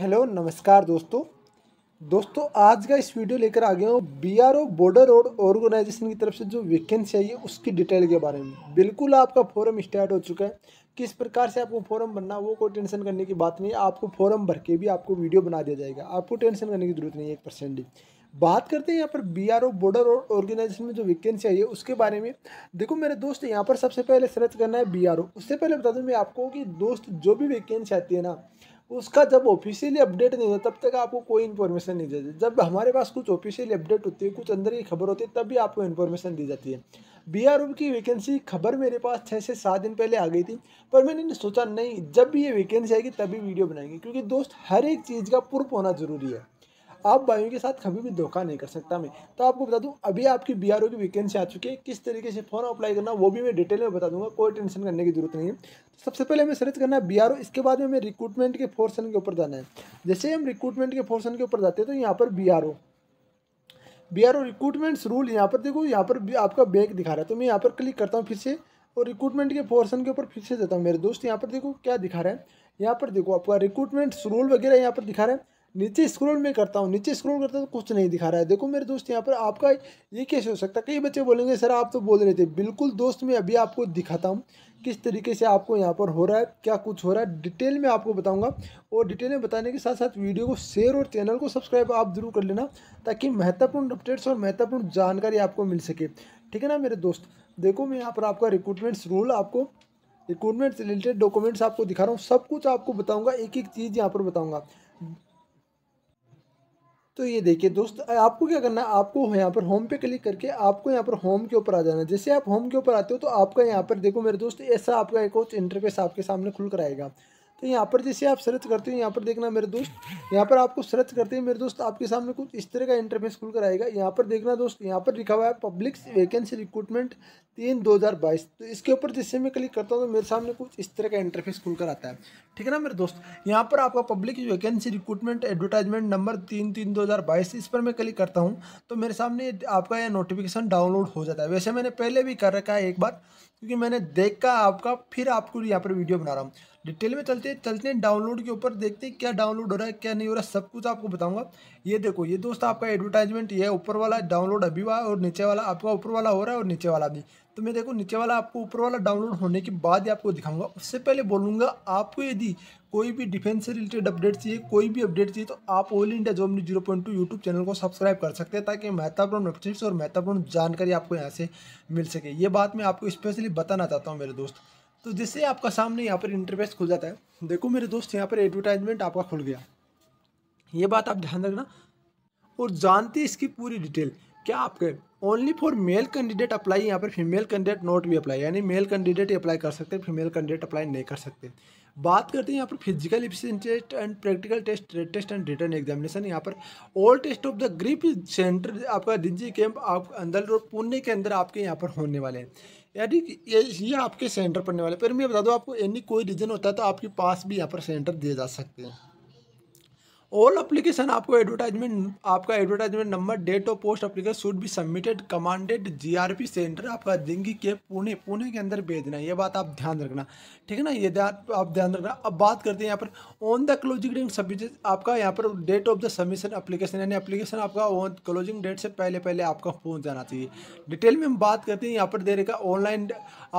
hello नमस्कार दोस्तों दोस्तों आज का इस वीडियो लेकर आ गया हूँ बीआरओ बॉर्डर रोड ऑर्गेनाइजेशन की तरफ से जो वैकेंसी आई है उसकी डिटेल के बारे में बिल्कुल आपका फॉर्म स्टार्ट हो चुका है किस प्रकार से आपको फॉर्म भरना वो कोई टेंशन करने की बात नहीं है आपको फॉर्म भर के भी आपको वीडियो बना दिया जाएगा आपको टेंशन करने की जरूरत नहीं है एक परसेंट बात करते हैं यहाँ पर B R O border organisation में जो वैकेंसी आई है उसके बारे में देखो मेरे दोस्त यहाँ पर सबसे पहले सर्च करना है बी आर ओ उससे पहले बता दूँ मैं आपको कि दोस्त जो भी वैकेंसी आती है ना उसका जब ऑफिशियली अपडेट नहीं होता तब तक आपको कोई इन्फॉर्मेशन नहीं देती जब हमारे पास कुछ ऑफिशियली अपडेट होती है कुछ अंदर की खबर होती है तब भी आपको इन्फॉर्मेशन दी जाती है बी आर की वैकेंसी खबर मेरे पास छः से सात दिन पहले आ गई थी पर मैंने सोचा नहीं जब भी ये वैकेंसी आएगी तभी वीडियो बनाएंगे क्योंकि दोस्त हर एक चीज़ का प्रूफ होना ज़रूरी है आप भाइयों के साथ कभी भी धोखा नहीं कर सकता मैं तो आपको बता दूँ अभी आपकी बी की वैकेंसी आ चुकी है किस तरीके से फॉर्म अप्लाई करना वो भी मैं डिटेल में बता दूंगा कोई टेंशन करने की जरूरत नहीं है तो सबसे पहले हमें सर्च करना है बी इसके बाद में हमें रिक्रूटमेंट के फोर्सन के ऊपर जाना है जैसे हम रिक्रूटमेंट के फोर्सन के ऊपर जाते हैं तो यहाँ पर B B R O recruitments rule यहाँ पर देखो यहाँ पर आपका बैग दिखा रहा है तो मैं यहाँ पर क्लिक करता हूँ फिर से और रिक्रूटमेंट के पोर्सन के ऊपर फिर से देता हूँ मेरे दोस्त यहाँ पर देखो क्या दिखा रहा है यहाँ पर देखो आपका रिक्रूटमेंट्स रूल वगैरह यहाँ पर दिखा रहा है नीचे स्क्रॉल में करता हूँ नीचे स्क्रॉल करता हूँ तो कुछ नहीं दिखा रहा है देखो मेरे दोस्त यहाँ पर आपका ये कैसे हो सकता है कई बच्चे बोलेंगे सर आप तो बोल रहे थे बिल्कुल दोस्त मैं अभी आपको दिखाता हूँ किस तरीके से आपको यहाँ पर हो रहा है क्या कुछ हो रहा है डिटेल में आपको बताऊँगा और डिटेल में बताने के साथ साथ वीडियो को शेयर और चैनल को सब्सक्राइब आप जरूर कर लेना ताकि महत्वपूर्ण अपडेट्स और महत्वपूर्ण जानकारी आपको मिल सके ठीक है ना मेरे दोस्त देखो मैं यहाँ पर आपका रिक्रूटमेंट्स रूल आपको रिक्रूटमेंट रिलेटेड डॉक्यूमेंट्स आपको दिखा रहा हूँ सब कुछ आपको बताऊँगा एक एक चीज़ यहाँ पर बताऊँगा तो ये देखिए दोस्त आपको क्या करना है आपको यहाँ पर होम पे क्लिक करके आपको यहाँ पर होम के ऊपर आ जाना है जैसे आप होम के ऊपर आते हो तो आपका यहाँ पर देखो मेरे दोस्त ऐसा आपका एक इंटरफेस आपके सामने खुल कर आएगा तो यहाँ पर जैसे आप सर्च करते हो यहाँ पर देखना मेरे दोस्त यहाँ पर आपको सर्च करते हैं मेरे दोस्त आपके सामने कुछ इस तरह का इंटरफेस खुल कर आएगा यहाँ पर देखना दोस्त यहाँ पर लिखा हुआ है पब्लिक वैकेंसी रिक्रूटमेंट तीन दो हज़ार बाईस तो इसके ऊपर जैसे मैं क्लिक करता हूँ तो मेरे सामने कुछ इस तरह का इंटरफेस खुल कर आता है ठीक है ना मेरे दोस्त यहाँ पर आपका public vacancy recruitment advertisement number तीन तीन दो हज़ार बाईस इस पर मैं क्लिक करता हूँ तो मेरे सामने आपका यह नोटिफिकेशन डाउनलोड हो जाता है वैसे मैंने पहले भी कर रखा है एक बार क्योंकि मैंने देखा आपका फिर आपको यहाँ पर वीडियो बना रहा हूँ डिटेल में चलते चलते हैं डाउनलोड के ऊपर देखते हैं क्या डाउनलोड हो रहा है क्या नहीं हो रहा है सब कुछ आपको बताऊंगा ये देखो ये दोस्त आपका एडवर्टाइजमेंट ये ऊपर वाला डाउनलोड अभी हुआ और नीचे वाला आपका ऊपर वाला हो रहा है और नीचे वाला भी तो मैं देखो नीचे वाला आपको ऊपर वाला डाउनलोड होने के बाद ही आपको दिखाऊंगा उससे पहले बोलूँगा आपको यदि कोई भी डिफेंस से रिलेटेड अपडेट चाहिए कोई भी अपडेट चाहिए तो आप all India job news zero point two YouTube channel को सब्सक्राइब कर सकते हैं ताकि महत्वपूर्ण अपडेट्स और महत्वपूर्ण जानकारी आपको यहाँ से मिल सके ये बात मैं आपको स्पेशली बताना चाहता हूँ मेरे दोस्त तो जैसे आपका सामने यहाँ पर इंटरफेस खुल जाता है देखो मेरे दोस्त यहाँ पर एडवर्टाइजमेंट आपका खुल गया ये बात आप ध्यान रखना और जानते इसकी पूरी डिटेल क्या आपके only for male candidate apply यहाँ पर फीमेल कैंडिडेट नॉट भी अप्लाई यानी मेल कैंडिडेट ही अप्लाई कर सकते हैं फीमेल कैंडिडेट अप्लाई नहीं कर सकते बात करते हैं यहाँ पर physical test and practical test test and written examination यहाँ पर all test of the GREF centre आपका डिजी कैंप आप अंदर और पुणे के अंदर आपके यहाँ पर होने वाले हैं यानी कि ये ये आपके सेंटर पढ़ने वाले पर मैं बता दूँ आपको एनी कोई रीजन होता है तो आपके पास भी यहाँ पर सेंटर दिए जा सकते हैं ऑल अप्लीकेशन आपको एडवर्टाइजमेंट आपका advertisement number date of post application should be submitted commandant GREF centre आपका दिंगी के पुणे पुणे के अंदर भेजना ये बात आप ध्यान रखना ठीक है ना ये आप ध्यान रखना अब बात करते हैं यहाँ पर on the closing date submit आपका यहाँ पर date of the submission application यानी अप्लीकेशन आपका ऑन क्लोजिंग डेट से पहले पहले आपका पहुँच जाना चाहिए डिटेल में हम बात करते हैं यहाँ पर दे रहेगा ऑनलाइन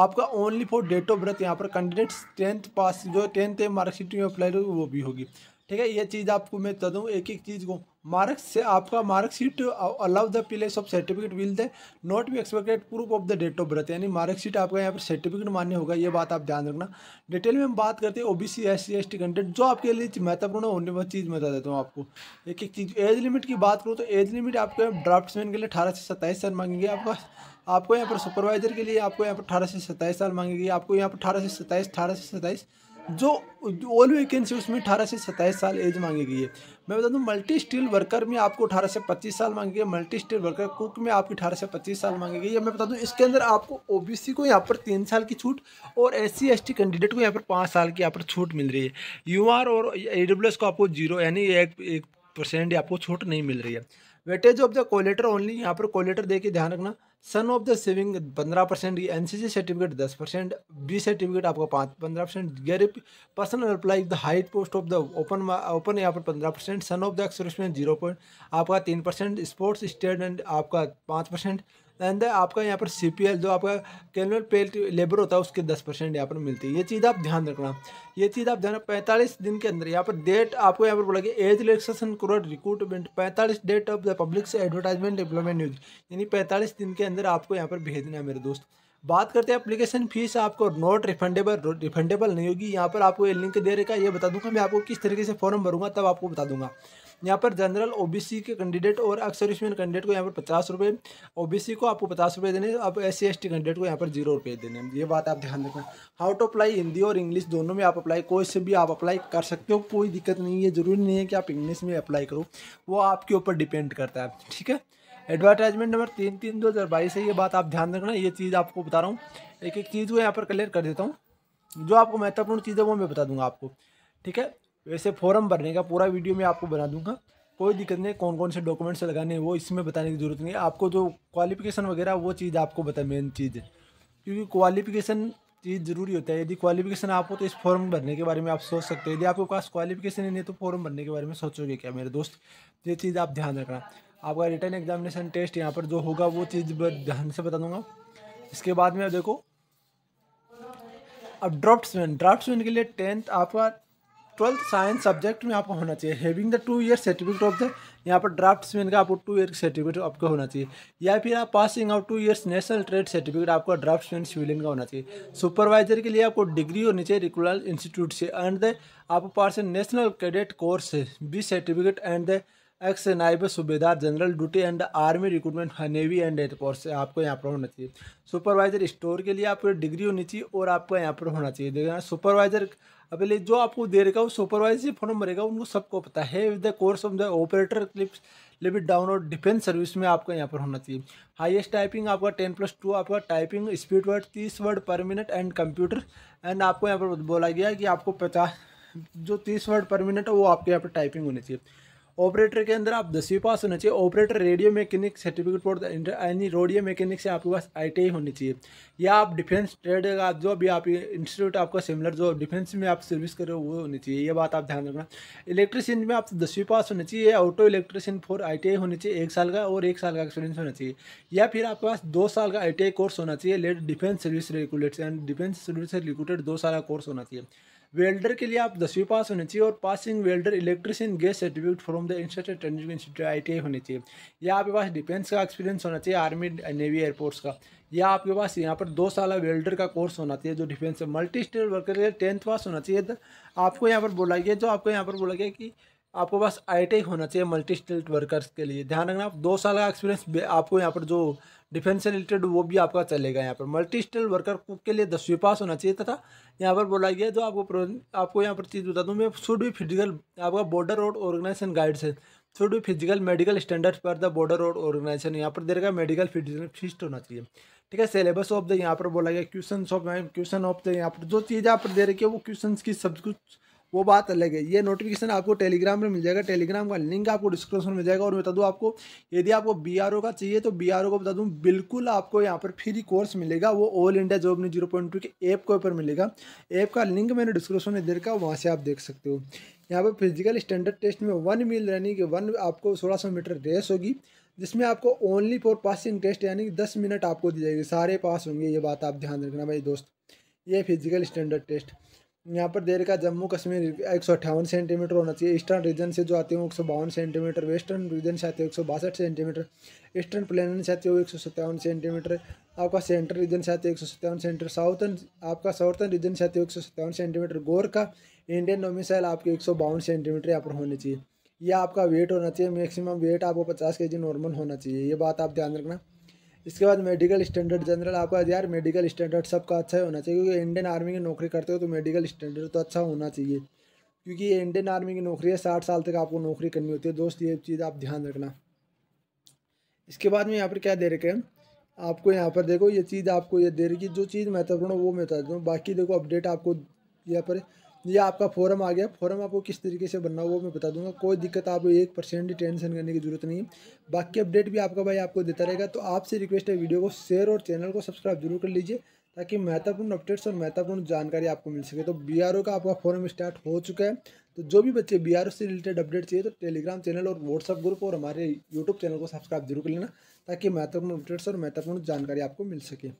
आपका only for date of birth यहाँ पर कैंडिडेट्स टेंथ पास जो टेंथ है मार्कशीट में अप्लाई वो भी होगी ठीक है ये चीज़ आपको मैं बता दूँ एक एक चीज़ को मार्क्स से आपका marksheet allow the place of certificate will the not be expected proof of the date of birth यानी मार्कशीट आपका यहाँ पर सर्टिफिकेट मान्य होगा ये बात आप ध्यान रखना डिटेल में हम बात करते हैं OBC S C S T content जो आपके लिए महत्वपूर्ण होने वाली चीज़ बता देता हूँ आपको एक एक चीज़ एज लिमिट की बात करूँ तो एज लिमिट आपके ड्राफ्ट्समैन के लिए अठारह से सत्ताईस साल मांगेंगे आपका आपको यहाँ पर सुपरवाइजर के लिए आपको यहाँ पर अठारह से सत्ताईस साल मांगेगी आपको यहाँ पर अठारह से सत्ताईस अठारह से सत्ताईस जो ऑल वैकेंसी उसमें अठारह से सत्ताईस साल एज मांगी गई है मैं बता दूं मल्टी स्टील वर्कर में आपको अठारह से पच्चीस साल मांगी गई है मल्टी स्टील वर्कर कुक में आपकी अठारह से पच्चीस साल मांगी गई है मैं बता दूं इसके अंदर आपको ओबीसी को यहाँ पर तीन साल की छूट और S C S T candidate को यहाँ पर पाँच साल की यहाँ पर छूट मिल रही है यू आर और ए एस को आपको जीरो यानी एक, एक परसेंट आपको छूट नहीं मिल रही है weightage of the collator only यहाँ पर कोलेटर दे के ध्यान रखना सन ऑफ द सेविंग पंद्रह percent N C C certificate दस परसेंट बी सर्टिफिकेट आपका पाँच पंद्रह परसेंट गैर person apply the height post of the open open यहाँ पर पंद्रह percent son of the express zero point आपका तीन परसेंट स्पोर्ट्स स्टेड एंड आपका पाँच परसेंट एंड आपका यहाँ पर सी जो आपका कैनुअल पे लेबर होता है उसके दस परसेंट यहाँ पर मिलती है ये चीज़ आप ध्यान रखना ये चीज़ आप ध्यान पैंतालीस दिन के अंदर यहाँ पर डेट आपको यहाँ पर बोला कि एज रिलेक्सेशन क्रोड रिक्रूटमेंट पैंतालीस date of the public advertisement employment news यानी पैंतालीस दिन के अंदर आपको यहाँ पर भेजना है मेरे दोस्त बात करते हैं एप्लीकेशन फीस आपको नॉट रिफंडेबल रिफंडेबल नहीं होगी यहाँ पर आपको ये लिंक दे रखा है ये बता दूंगा मैं आपको किस तरीके से फॉर्म भरूंगा तब आपको बता दूंगा यहाँ पर जनरल ओबीसी के कैंडिडेट और अक्सर इसमें कैंडिडेट को यहाँ पर पचास रुपये ओ को आपको पचास रुपये देने आप एस सी कैंडिडेट को यहाँ पर जीरो रुपये देने ये बात आप ध्यान रखना हाउ टू अप्लाई हिंदी और इंग्लिश दोनों में आप अप्लाई कोई से भी आप अप्लाई कर सकते हो कोई दिक्कत नहीं है ज़रूरी नहीं है कि आप इंग्लिश में अप्लाई करो वो आपके ऊपर डिपेंड करता है ठीक है एडवर्टाइजमेंट नंबर तीन तीन दो हज़ार बाईस है ये बात आप ध्यान रखना ये चीज़ आपको बता रहा हूँ एक एक चीज़ को यहाँ पर क्लियर कर देता हूँ जो आपको महत्वपूर्ण चीज़ है वो मैं बता दूंगा आपको ठीक है वैसे फॉर्म भरने का पूरा वीडियो मैं आपको बना दूंगा कोई दिक्कत नहीं कौन कौन से डॉक्यूमेंट्स लगाने हैं वो इसमें बताने की ज़रूरत नहीं है आपको जो क्वालिफिकेशन वगैरह वो चीज़ आपको बता मेन चीज़ है क्योंकि क्वालिफिकेशन चीज़ ज़रूरी होता है यदि क्वालिफिकेशन आप हो तो इस फॉर्म भरने के बारे में आप सोच सकते हैं यदि आपके पास क्वालिफिकेशन ही नहीं तो फॉर्म भरने के बारे में सोचोगे क्या मेरे दोस्त ये चीज़ आप ध्यान रखना आपका रिटर्न एग्जामिनेशन टेस्ट यहाँ पर जो होगा वो चीज़ ध्यान से बता दूंगा इसके बाद में देखो अब ड्राफ्टमैन ड्राफ्टमैन के लिए टेंथ आपका ट्वेल्थ साइंस सब्जेक्ट में आपको होना चाहिए having the two year certificate of the यहाँ पर ड्राफ्टमैन का आपको टू ईयर सर्टिफिकेट आपका होना चाहिए या फिर आप passing out two years national trade certificate आपका ड्राफ्टमैन सिविलियन का होना चाहिए सुपरवाइजर के लिए आपको डिग्री होनी चाहिए रिकुलर इंस्टीट्यूट से एंड द आपको person national credit course B certificate and the ex naib subedar general duty and army recruitment navy and air force आपको यहाँ पर होना चाहिए सुपरवाइजर स्टोर के लिए आपको डिग्री होनी चाहिए और आपको यहाँ पर होना चाहिए देखना सुपरवाइजर अभी जो आपको दे रहेगा वो सुपरवाइजर फॉर्म भरेगा उनको सबको पता है with the course of the operator clips limit down और डिफेंस सर्विस में आपको यहाँ पर होना चाहिए हाईएस्ट टाइपिंग आपका टेन प्लस टू आपका टाइपिंग स्पीड वर्ड तीस word per minute and computer and आपको यहाँ पर बोला गया कि आपको पचास जो तीस वर्ड पर मिनट है वो आपके यहाँ पर टाइपिंग होनी चाहिए ऑपरेटर के अंदर आप दसवीं पास होना चाहिए operator radio mechanic certificate for यानी रोडियो मैकेनिक से आपके पास आई होनी चाहिए या आप डिफेंस ट्रेड का जो भी आप इंस्टीट्यूट आपका सिमिलर जो डिफेंस में आप सर्विस कर रहे हो वो होनी चाहिए ये बात आप ध्यान रखना इलेक्ट्रिशियन में आप दसवीं पास होना चाहिए ऑटो इलेक्ट्रिशियन फॉर आई होनी चाहिए एक साल का और एक साल का एक्सपीरियंस होना चाहिए या फिर आपके पास दो साल का आई कोर्स होना चाहिए let defence service regulate and defence service से दो साल का कोर्स होना चाहिए वेल्डर के लिए आप दसवीं पास होने चाहिए और passing welder electrician gas certificate from the instated technical institute I T I होनी चाहिए या आपके पास डिफेंस का एक्सपीरियंस होना चाहिए आर्मी नेवी एयरफोर्स का या आपके पास यहाँ पर दो साल वेल्डर का कोर्स होना चाहिए जो डिफेंस मल्टी स्टेट वर्कर के लिए टेंथ पास होना चाहिए तो आपको यहाँ पर बोला गया जो आपको यहाँ पर बोला गया कि आपको पास आई होना चाहिए मल्टी स्किल्ड वर्कर्स के लिए ध्यान रखना आप दो साल का एक्सपीरियंस आपको यहाँ पर जो डिफेंस से रिलेटेड वो भी आपका चलेगा यहाँ पर मल्टी स्टेल वर्कर के लिए दसवीं पास होना चाहिए तथा यहाँ पर बोला गया जो आपको आपको यहाँ पर चीज़ बता दूँ मैं शुड भी फिजिकल आपका बॉर्डर रोड ऑर्गेनाइजेशन गाइड से शुड भी physical medical standard per the border road organisation यहाँ पर देगा मेडिकल फिजिकल फिस्ट होना चाहिए ठीक है सिलेबस ऑफ द यहाँ पर बोला गया question of question of the यहाँ पर जो चीज़ यहाँ पर दे रखी है वो क्वेश्चन की सब कुछ वो बात अलग है ये नोटिफिकेशन आपको टेलीग्राम में मिल जाएगा टेलीग्राम का लिंक आपको डिस्क्रिप्शन में जाएगा और मैं बता दूँ आपको यदि आपको बी का चाहिए तो बी को बता दूँ बिल्कुल आपको यहाँ पर फ्री कोर्स मिलेगा वो all India job new zero point two के ऐप के ऊपर मिलेगा ऐप का लिंक मैंने डिस्क्रिप्शन में दे रखा वहाँ से आप देख सकते हो यहाँ पर फिजिकल स्टैंडर्ड टेस्ट में वन मील यानी कि वन आपको सोलह सौ मीटर रेस होगी जिसमें आपको ओनली फॉर पासिंग टेस्ट यानी कि दस मिनट आपको दी जाएगी सारे पास होंगे ये बात आप ध्यान रखना भाई दोस्त ये फिजिकल स्टैंडर्ड टेस्ट यहाँ पर देर का जम्मू कश्मीर एक सौ अट्ठावन सेंटीमीटर होना चाहिए ईस्टर्न रीजन से जो आते हैं एक सौ बावन सेंटीमीटर वेस्टर्न रीजन से आते हैं एक सौ बासठ सेंटीमीटर ईस्टर्न प्लेन से आते हो एक सौ सत्तावन सेंटीमीटर आपका सेंट्रल रीजन से आते हैं एक सौ सत्तावन सेंटीमीटर साउथर्न आपका साउथर्न रीजन से आते हो एक सौ सत्तावन सेंटीमीटर गोर का इंडियन डोमिसाइल आपके एक सौ बावन सेंटीमीटर यहाँ पर होने चाहिए यह आपका वेट होना चाहिए मैक्सिमम वेट आपको पचास के नॉर्मल होना चाहिए ये बात आप ध्यान रखना इसके बाद मेडिकल स्टैंडर्ड जनरल आपका यार मेडिकल स्टैंडर्ड सबका अच्छा ही होना चाहिए क्योंकि इंडियन आर्मी की नौकरी करते हो तो मेडिकल स्टैंडर्ड तो अच्छा होना चाहिए क्योंकि ये इंडियन आर्मी की नौकरी है साठ साल तक आपको नौकरी करनी होती है दोस्त ये चीज़ आप ध्यान रखना इसके बाद में यहाँ पर क्या दे रखे हैं आपको यहाँ पर देखो ये चीज़ आपको ये दे रही है जो चीज़ महत्वपूर्ण वो मैं बता दूँ बाकी देखो अपडेट आपको यहाँ पर ये आपका फॉरम आ गया फॉरम आपको किस तरीके से बनना हो वो मैं बता दूंगा कोई दिक्कत आप एक परसेंट टेंशन करने की जरूरत नहीं है बाकी अपडेट भी आपका भाई आपको देता रहेगा तो आपसे रिक्वेस्ट है वीडियो को शेयर और चैनल को सब्सक्राइब जरूर कर लीजिए ताकि महत्वपूर्ण अपडेट्स और महत्वपूर्ण जानकारी आपको मिल सके तो बी का आपका फॉरम स्टार्ट हो चुका है तो जो भी बच्चे बी से रिलेटेड अपडेट चाहिए तो टेलीग्राम चैनल और व्हाट्सअप ग्रुप और हमारे यूट्यूब चैनल को सब्सक्राइब जरूर कर लेना ताकि महत्वपूर्ण अपडेट्स और महत्वपूर्ण जानकारी आपको मिल सके